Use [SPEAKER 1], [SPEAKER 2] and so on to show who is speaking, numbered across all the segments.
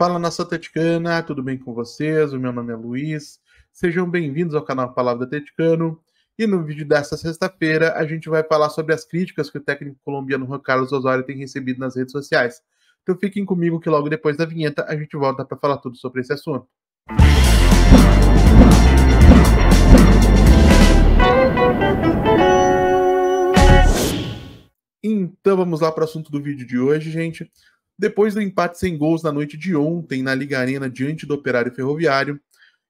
[SPEAKER 1] Fala nação atleticana, tudo bem com vocês? O meu nome é Luiz. Sejam bem-vindos ao canal Palavra Atleticano. E no vídeo desta sexta-feira, a gente vai falar sobre as críticas que o técnico colombiano Juan Carlos Osório tem recebido nas redes sociais. Então fiquem comigo que logo depois da vinheta a gente volta para falar tudo sobre esse assunto. Então vamos lá para o assunto do vídeo de hoje, gente. Depois do empate sem gols na noite de ontem na Liga Arena diante do Operário Ferroviário,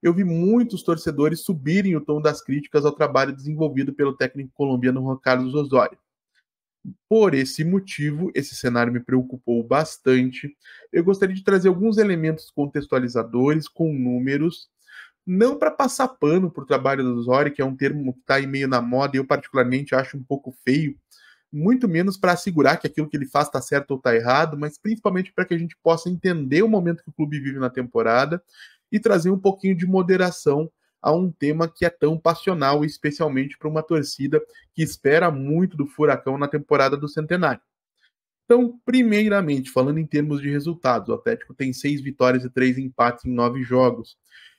[SPEAKER 1] eu vi muitos torcedores subirem o tom das críticas ao trabalho desenvolvido pelo técnico colombiano Juan Carlos Osório. Por esse motivo, esse cenário me preocupou bastante. Eu gostaria de trazer alguns elementos contextualizadores com números, não para passar pano para o trabalho do Osório, que é um termo que está meio na moda e eu particularmente acho um pouco feio, muito menos para assegurar que aquilo que ele faz está certo ou está errado, mas principalmente para que a gente possa entender o momento que o clube vive na temporada e trazer um pouquinho de moderação a um tema que é tão passional, especialmente para uma torcida que espera muito do Furacão na temporada do Centenário. Então, primeiramente, falando em termos de resultados, o Atlético tem seis vitórias e três empates em nove jogos.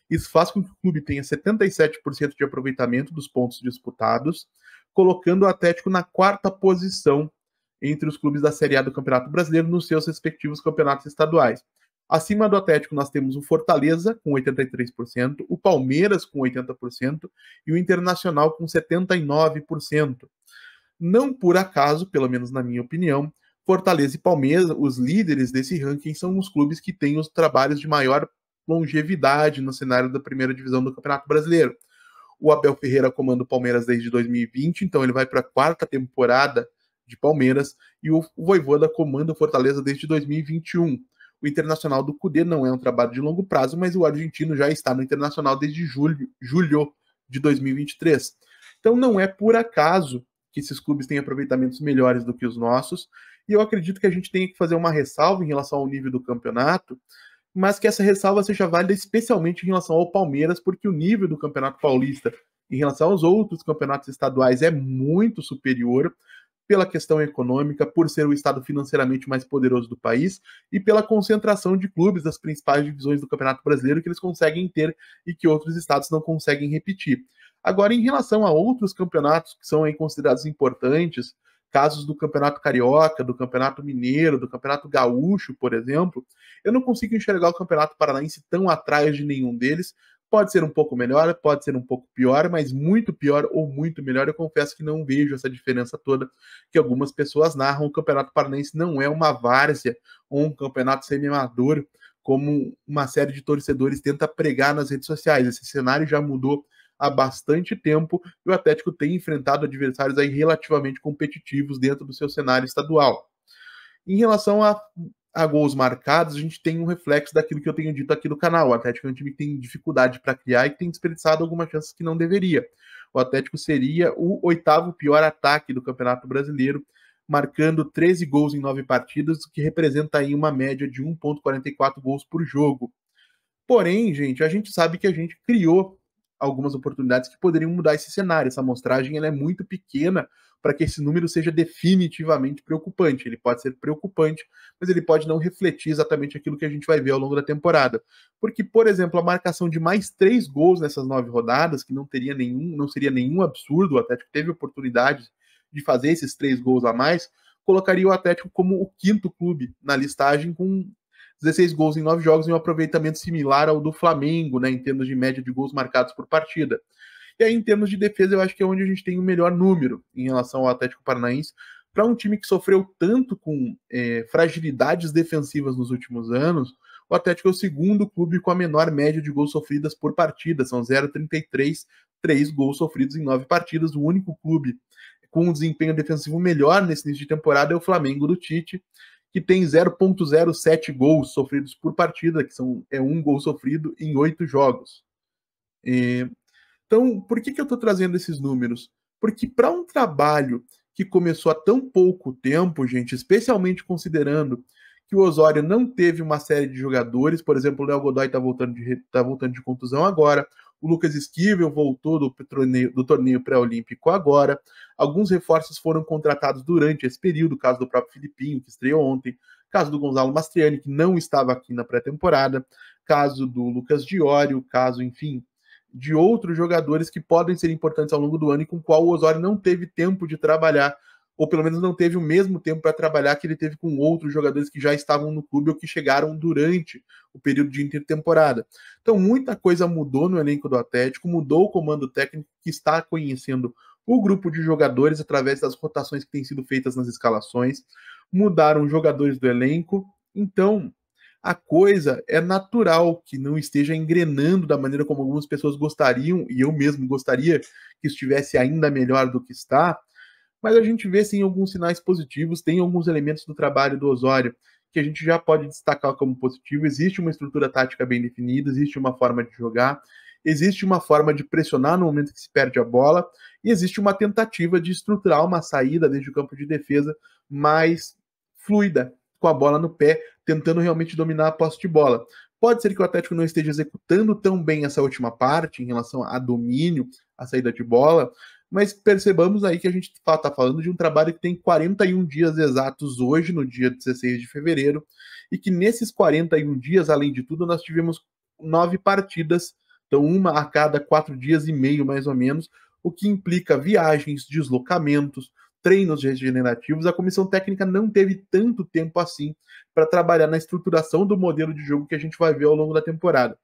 [SPEAKER 1] Isso faz com que o clube tenha 77% de aproveitamento dos pontos disputados, colocando o Atlético na quarta posição entre os clubes da Série A do Campeonato Brasileiro nos seus respectivos campeonatos estaduais. Acima do Atlético, nós temos o Fortaleza com 83%, o Palmeiras com 80% e o Internacional com 79%. Não por acaso, pelo menos na minha opinião, Fortaleza e Palmeiras, os líderes desse ranking, são os clubes que têm os trabalhos de maior longevidade no cenário da primeira divisão do Campeonato Brasileiro. O Abel Ferreira comanda o Palmeiras desde 2020, então ele vai para a quarta temporada de Palmeiras e o Voivoda comanda o Fortaleza desde 2021. O Internacional do Cudê não é um trabalho de longo prazo, mas o argentino já está no Internacional desde julho, julho de 2023. Então não é por acaso que esses clubes têm aproveitamentos melhores do que os nossos, e eu acredito que a gente tem que fazer uma ressalva em relação ao nível do campeonato, mas que essa ressalva seja válida especialmente em relação ao Palmeiras, porque o nível do Campeonato Paulista em relação aos outros campeonatos estaduais é muito superior pela questão econômica, por ser o estado financeiramente mais poderoso do país e pela concentração de clubes das principais divisões do Campeonato Brasileiro que eles conseguem ter e que outros estados não conseguem repetir. Agora, em relação a outros campeonatos que são considerados importantes, casos do Campeonato Carioca, do Campeonato Mineiro, do Campeonato Gaúcho, por exemplo, eu não consigo enxergar o Campeonato Paranaense tão atrás de nenhum deles. Pode ser um pouco melhor, pode ser um pouco pior, mas muito pior ou muito melhor, eu confesso que não vejo essa diferença toda que algumas pessoas narram. O Campeonato Paranaense não é uma várzea ou um campeonato semi-amador, como uma série de torcedores tenta pregar nas redes sociais. Esse cenário já mudou há bastante tempo e o Atlético tem enfrentado adversários aí relativamente competitivos dentro do seu cenário estadual. Em relação a, a gols marcados, a gente tem um reflexo daquilo que eu tenho dito aqui no canal. O Atlético é um time que tem dificuldade para criar e tem desperdiçado algumas chances que não deveria. O Atlético seria o oitavo pior ataque do Campeonato Brasileiro, marcando 13 gols em 9 partidas, o que representa aí uma média de 1.44 gols por jogo. Porém, gente, a gente sabe que a gente criou algumas oportunidades que poderiam mudar esse cenário. Essa amostragem é muito pequena para que esse número seja definitivamente preocupante. Ele pode ser preocupante, mas ele pode não refletir exatamente aquilo que a gente vai ver ao longo da temporada. Porque, por exemplo, a marcação de mais três gols nessas nove rodadas, que não teria nenhum, não seria nenhum absurdo, o Atlético teve oportunidades de fazer esses três gols a mais, colocaria o Atlético como o quinto clube na listagem com 16 gols em 9 jogos e um aproveitamento similar ao do Flamengo, né, em termos de média de gols marcados por partida. E aí, em termos de defesa, eu acho que é onde a gente tem o melhor número em relação ao Atlético Paranaense. Para um time que sofreu tanto com é, fragilidades defensivas nos últimos anos, o Atlético é o segundo clube com a menor média de gols sofridas por partida, são 0,33, 3 gols sofridos em 9 partidas. O único clube com um desempenho defensivo melhor nesse início de temporada é o Flamengo do Tite, que tem 0,07 gols sofridos por partida, que são, é um gol sofrido em oito jogos. então, por que, que eu estou trazendo esses números? Porque para um trabalho que começou há tão pouco tempo, gente, especialmente considerando que o Osório não teve uma série de jogadores, por exemplo, o Léo Godoy está voltando, tá voltando de contusão agora, o Lucas Esquivel voltou do torneio, do torneio pré-olímpico agora. Alguns reforços foram contratados durante esse período, caso do próprio Filipinho, que estreou ontem, caso do Gonzalo Mastriani, que não estava aqui na pré-temporada, caso do Lucas Diório, caso, enfim, de outros jogadores que podem ser importantes ao longo do ano e com o qual o Osório não teve tempo de trabalhar ou pelo menos não teve o mesmo tempo para trabalhar que ele teve com outros jogadores que já estavam no clube ou que chegaram durante o período de intertemporada. Então, muita coisa mudou no elenco do Atlético, mudou o comando técnico que está conhecendo o grupo de jogadores através das rotações que têm sido feitas nas escalações, mudaram os jogadores do elenco. Então, a coisa é natural que não esteja engrenando da maneira como algumas pessoas gostariam, e eu mesmo gostaria que estivesse ainda melhor do que está, mas a gente vê sim alguns sinais positivos, tem alguns elementos do trabalho do Osório que a gente já pode destacar como positivo. Existe uma estrutura tática bem definida, existe uma forma de jogar, existe uma forma de pressionar no momento que se perde a bola e existe uma tentativa de estruturar uma saída desde o campo de defesa mais fluida, com a bola no pé, tentando realmente dominar a posse de bola. Pode ser que o Atlético não esteja executando tão bem essa última parte em relação a domínio, a saída de bola, mas percebamos aí que a gente está tá falando de um trabalho que tem 41 dias exatos hoje, no dia 16 de fevereiro, e que nesses 41 dias, além de tudo, nós tivemos nove partidas, então uma a cada quatro dias e meio, mais ou menos, o que implica viagens, deslocamentos, treinos regenerativos. A comissão técnica não teve tanto tempo assim para trabalhar na estruturação do modelo de jogo que a gente vai ver ao longo da temporada.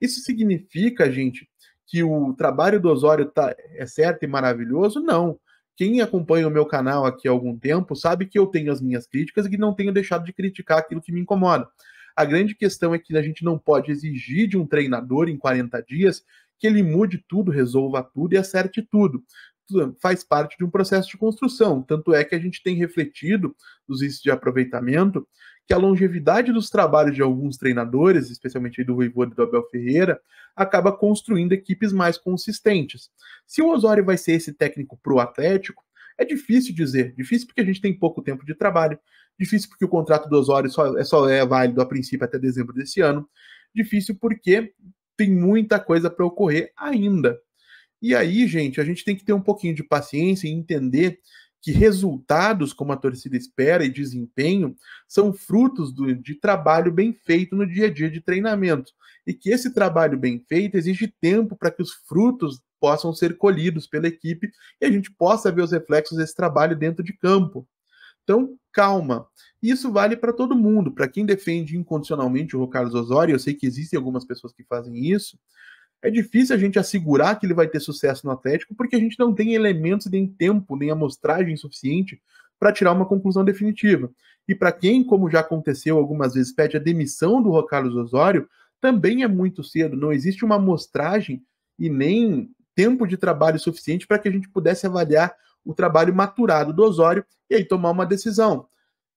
[SPEAKER 1] Isso significa, gente, que o trabalho do Osório tá, é certo e maravilhoso, não. Quem acompanha o meu canal aqui há algum tempo sabe que eu tenho as minhas críticas e que não tenho deixado de criticar aquilo que me incomoda. A grande questão é que a gente não pode exigir de um treinador em 40 dias que ele mude tudo, resolva tudo e acerte tudo faz parte de um processo de construção. Tanto é que a gente tem refletido nos índices de aproveitamento que a longevidade dos trabalhos de alguns treinadores, especialmente do Rui e do Abel Ferreira, acaba construindo equipes mais consistentes. Se o Osório vai ser esse técnico pro Atlético, é difícil dizer. Difícil porque a gente tem pouco tempo de trabalho. Difícil porque o contrato do Osório só é, só é válido a princípio até dezembro desse ano. Difícil porque tem muita coisa para ocorrer ainda. E aí, gente, a gente tem que ter um pouquinho de paciência e entender que resultados, como a torcida espera, e desempenho são frutos do, de trabalho bem feito no dia a dia de treinamento. E que esse trabalho bem feito exige tempo para que os frutos possam ser colhidos pela equipe e a gente possa ver os reflexos desse trabalho dentro de campo. Então, calma. Isso vale para todo mundo. Para quem defende incondicionalmente o Carlos Osório, eu sei que existem algumas pessoas que fazem isso, é difícil a gente assegurar que ele vai ter sucesso no Atlético, porque a gente não tem elementos, nem tempo, nem amostragem suficiente para tirar uma conclusão definitiva. E para quem, como já aconteceu algumas vezes, pede a demissão do Carlos Osório, também é muito cedo, não existe uma amostragem e nem tempo de trabalho suficiente para que a gente pudesse avaliar o trabalho maturado do Osório e aí tomar uma decisão.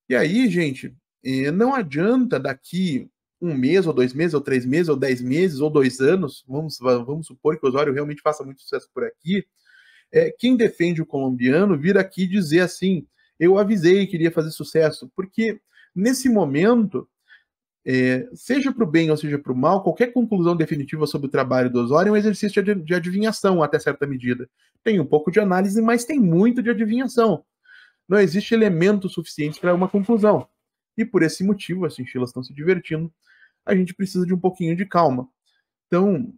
[SPEAKER 1] E aí, gente, eh, não adianta daqui um mês, ou dois meses, ou três meses, ou dez meses, ou dois anos, vamos, vamos supor que o Osório realmente faça muito sucesso por aqui, é, quem defende o colombiano vir aqui dizer assim, eu avisei que iria fazer sucesso, porque nesse momento, é, seja para o bem ou seja para o mal, qualquer conclusão definitiva sobre o trabalho do Osório é um exercício de, de adivinhação, até certa medida. Tem um pouco de análise, mas tem muito de adivinhação. Não existe elemento suficiente para uma conclusão. E por esse motivo, as chinchilas estão se divertindo, a gente precisa de um pouquinho de calma. Então,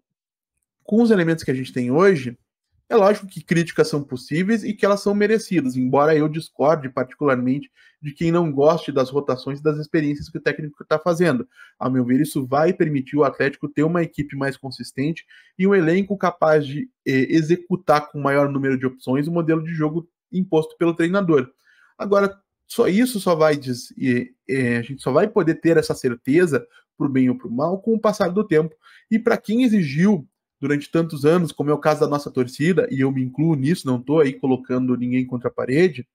[SPEAKER 1] com os elementos que a gente tem hoje, é lógico que críticas são possíveis e que elas são merecidas, embora eu discorde particularmente de quem não goste das rotações e das experiências que o técnico está fazendo. a meu ver, isso vai permitir o Atlético ter uma equipe mais consistente e um elenco capaz de eh, executar com maior número de opções o modelo de jogo imposto pelo treinador. Agora, só isso só vai dizer, é, a gente só vai poder ter essa certeza para o bem ou para o mal, com o passar do tempo. E para quem exigiu durante tantos anos, como é o caso da nossa torcida, e eu me incluo nisso, não estou aí colocando ninguém contra a parede,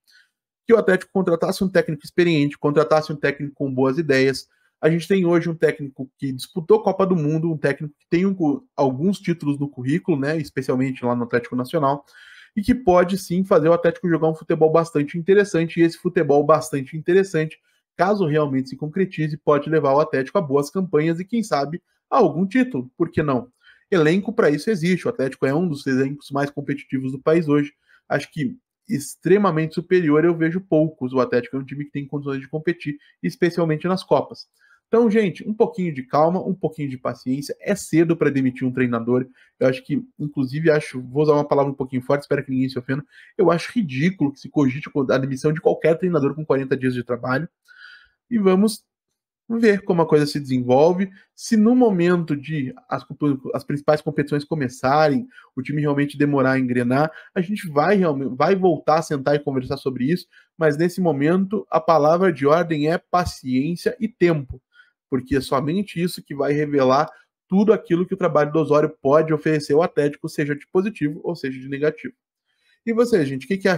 [SPEAKER 1] que o Atlético contratasse um técnico experiente, contratasse um técnico com boas ideias. A gente tem hoje um técnico que disputou Copa do Mundo, um técnico que tem um, alguns títulos no currículo, né, especialmente lá no Atlético Nacional, e que pode sim fazer o Atlético jogar um futebol bastante interessante, e esse futebol bastante interessante caso realmente se concretize, pode levar o Atlético a boas campanhas e, quem sabe, a algum título, por que não? Elenco para isso existe, o Atlético é um dos elencos mais competitivos do país hoje. Acho que extremamente superior eu vejo poucos. O Atlético é um time que tem condições de competir, especialmente nas Copas. Então, gente, um pouquinho de calma, um pouquinho de paciência. É cedo para demitir um treinador. Eu acho que, inclusive, acho, vou usar uma palavra um pouquinho forte, espero que ninguém se ofenda. Eu acho ridículo que se cogite a demissão de qualquer treinador com 40 dias de trabalho e vamos ver como a coisa se desenvolve. Se no momento de as, as principais competições começarem, o time realmente demorar a engrenar, a gente vai, vai voltar a sentar e conversar sobre isso, mas nesse momento a palavra de ordem é paciência e tempo, porque é somente isso que vai revelar tudo aquilo que o trabalho do Osório pode oferecer ao Atlético, seja de positivo ou seja de negativo. E vocês, gente, o que,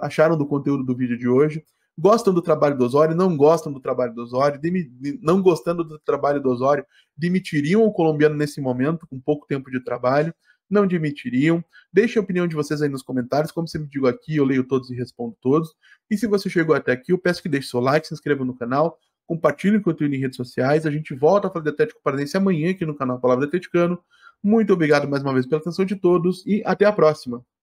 [SPEAKER 1] acharam do conteúdo do vídeo de hoje? gostam do trabalho do Osório, não gostam do trabalho do Osório, não gostando do trabalho do Osório, demitiriam o colombiano nesse momento, com pouco tempo de trabalho, não demitiriam. Deixem a opinião de vocês aí nos comentários, como sempre digo aqui, eu leio todos e respondo todos. E se você chegou até aqui, eu peço que deixe seu like, se inscreva no canal, compartilhe o conteúdo em redes sociais. A gente volta a falar de Atlético Paranense amanhã aqui no canal Palavra Atleticano. Muito obrigado mais uma vez pela atenção de todos e até a próxima.